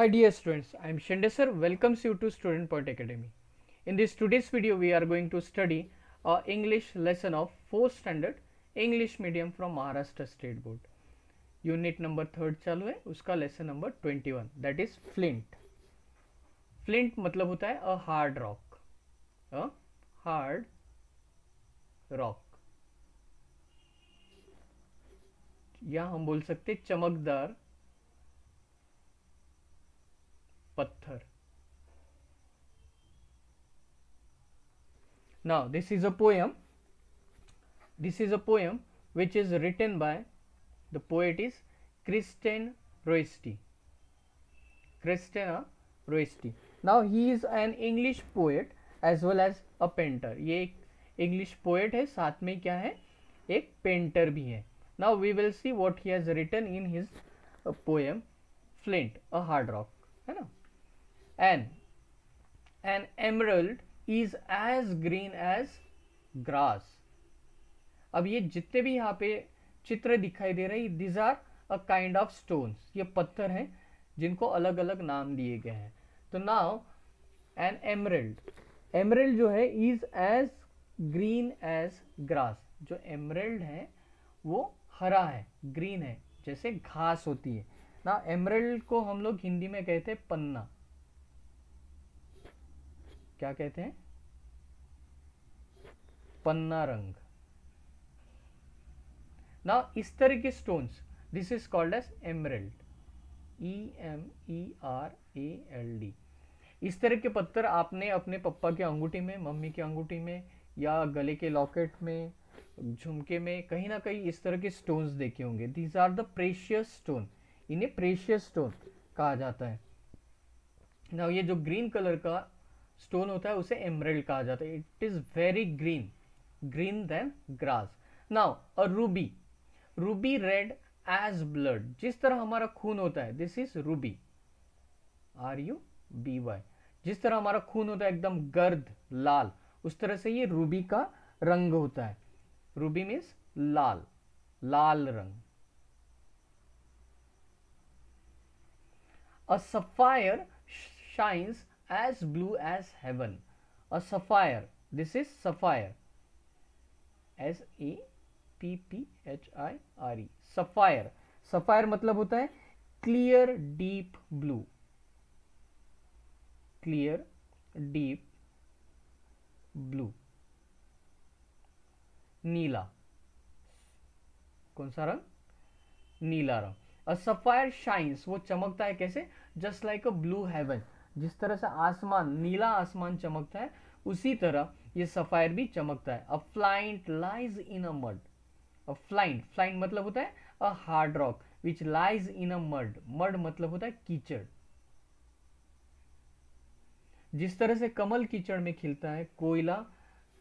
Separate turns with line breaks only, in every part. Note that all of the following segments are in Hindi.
Hi dear students, I am Shinde welcomes you to Student Point Academy. In this today's video, we are going to study a English lesson of 4th standard English medium from Maharashtra State Board. Unit number third चालू है उसका lesson number 21 that is flint. Flint मतलब होता है a hard rock a hard rock. या हम बोल सकते चमकदार patthar now this is a poem this is a poem which is written by the poet is Christian Roesti Christian Roesti now he is an English poet as well as a painter ये एक English poet है साथ में क्या है एक painter भी है now we will see what he has written in his uh, poem Flint a hard rock है ना and an emerald is as green as grass अब ये जितने भी यहाँ पे चित्र दिखाई दे रहे these are a kind of stones ये पत्थर हैं जिनको अलग अलग नाम दिए गए हैं तो नाउ एन एमरल्ड एमरल्ड जो है is as green as grass जो एमरल्ड है वो हरा है ग्रीन है जैसे घास होती है ना एमरल्ड को हम लोग हिंदी में कहते हैं पन्ना क्या कहते हैं पन्ना रंग ना इस तरह के stones this is called as emerald E M E R A L D इस तरह के पत्थर आपने अपने पप्पा के अंगूठी में मम्मी के अंगूठी में या गले के लॉकेट में झुमके में कहीं ना कहीं इस तरह के स्टोन्स देखे होंगे these are the precious stone इन्हें प्रेशियस स्टोन कहा जाता है ना ये जो ग्रीन कलर का स्टोन होता है उसे एमरल्ड कहा जाता है it is very green green then grass now a ruby ruby red as blood जिस तरह हमारा खून होता है this is ruby R U B Y जिस तरह हमारा खून होता है एकदम गर्द लाल उस तरह से ये रूबी का रंग होता है रूबी मीन्स लाल लाल रंग a sapphire shines as blue as heaven a sapphire this is sapphire s a p p h i r e sapphire sapphire मतलब होता है clear deep blue clear deep blue नीला कौन सा रंग नीला रंग अ सफायर शाइन्स वो चमकता है कैसे just like a blue heaven जिस तरह से आसमान नीला आसमान चमकता है उसी तरह ये सफ़ायर भी चमकता है a flint lies in a mud a flint flint मतलब होता है a hard rock which lies in a mud mud मतलब होता है कीचड़ जिस तरह से कमल कीचड़ में खिलता है कोयला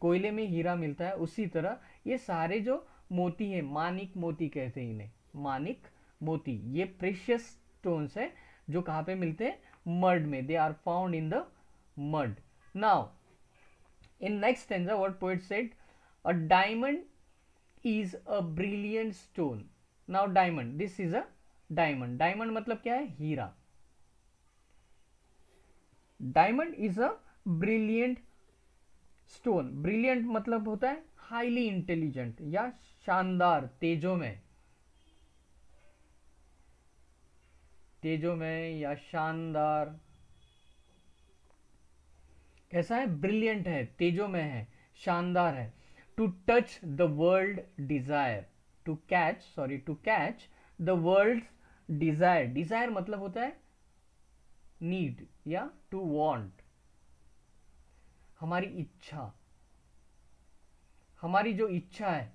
कोयले में हीरा मिलता है उसी तरह ये सारे जो मोती है मानिक मोती कहते हैं इन्हें मानिक मोती ये प्रेशियस स्टोन्स है जो कहाँ पे मिलते हैं mud mein they are found in the mud now in next stanza what poet said a diamond is a brilliant stone now diamond this is a diamond diamond matlab kya hai heera diamond is a brilliant stone brilliant मतलब होता है highly intelligent या शानदार तेजोमय तेजोमय या शानदार कैसा है ब्रिलियंट है तेजोमय है शानदार है to touch the world desire to catch sorry to catch the world desire desire मतलब होता है नीड या टू वॉन्ट हमारी इच्छा हमारी जो इच्छा है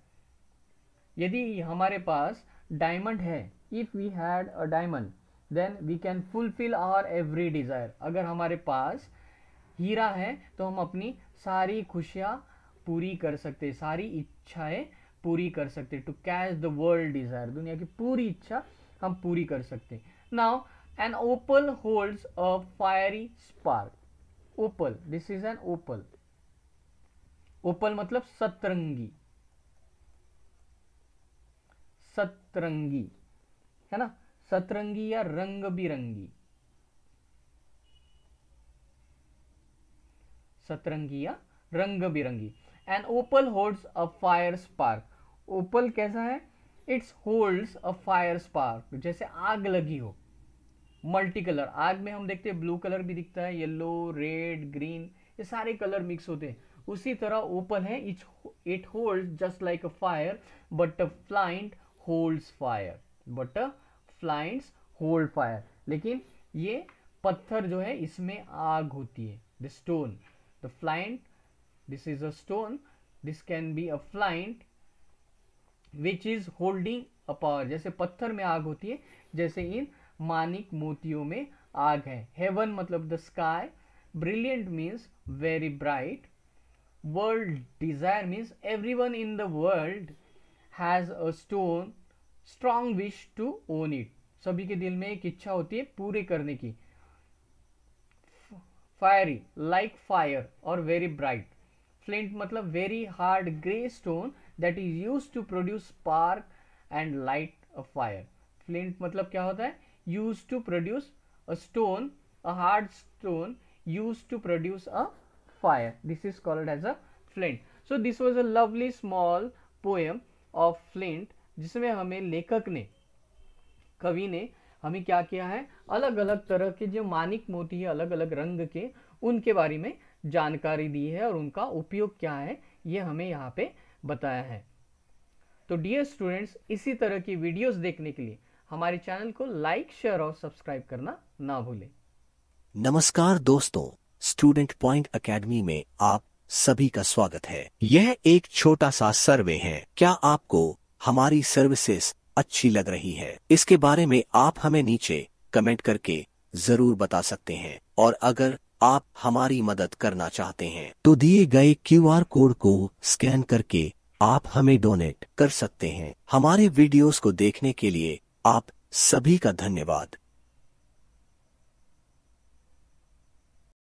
यदि हमारे पास डायमंड है if we had a diamond then we can fulfil our every desire अगर हमारे पास हीरा है तो हम अपनी सारी खुशियाँ पूरी कर सकते सारी इच्छाएं पूरी कर सकते to catch the world desire दुनिया की पूरी इच्छा हम पूरी कर सकते now an opal holds a fiery spark opal this is an opal opal मतलब सतरंगी सतरंगी है ना सतरंगी या रंग बिरंगी सतरंगी या रंग बिरंगी and opal holds a fire spark opal कैसा है it's holds a fire spark जैसे आग लगी हो मल्टी कलर आग में हम देखते हैं ब्लू कलर भी दिखता है येलो रेड ग्रीन ये सारे कलर मिक्स होते हैं उसी तरह ओपल है it's it hold just like a fire but a flint holds fire but a flints hold fire लेकिन ये पत्थर जो है इसमें आग होती है the stone the flint this is a stone this can be a flint which is holding a power जैसे पत्थर में आग होती है जैसे इन मानिक मोतियों में आग है हेवन मतलब the sky brilliant means very bright world desire means everyone in the world has a stone strong wish to own it सभी के दिल में एक इच्छा होती है पूरे करने की फायरी लाइक फायर और वेरी ब्राइट फ्लिंट मतलब very hard grey stone that is use to produce spark and light a fire flint मतलब क्या होता है use to produce a stone a hard stone use to produce a fire this is called as a flint so this was a lovely small poem of flint जिसमें हमें लेखक ने कवि ने हमें क्या किया है अलग अलग तरह के जो मानिक मोती है अलग अलग रंग के उनके बारे में जानकारी दी है और उनका उपयोग क्या है ये हमें यहाँ पे बताया है तो डियर स्टूडेंट्स इसी तरह की वीडियोस देखने के लिए हमारे चैनल को लाइक शेयर और सब्सक्राइब करना ना भूलें नमस्कार दोस्तों स्टूडेंट पॉइंट अकेडमी में आप सभी का स्वागत है यह एक छोटा सा सर्वे है क्या आपको हमारी सर्विसेस अच्छी लग रही है इसके बारे में आप हमें नीचे कमेंट करके जरूर बता सकते हैं और अगर आप हमारी मदद करना चाहते हैं तो दिए गए क्यूआर कोड को स्कैन करके आप हमें डोनेट कर सकते हैं हमारे वीडियोस को देखने के लिए आप सभी का धन्यवाद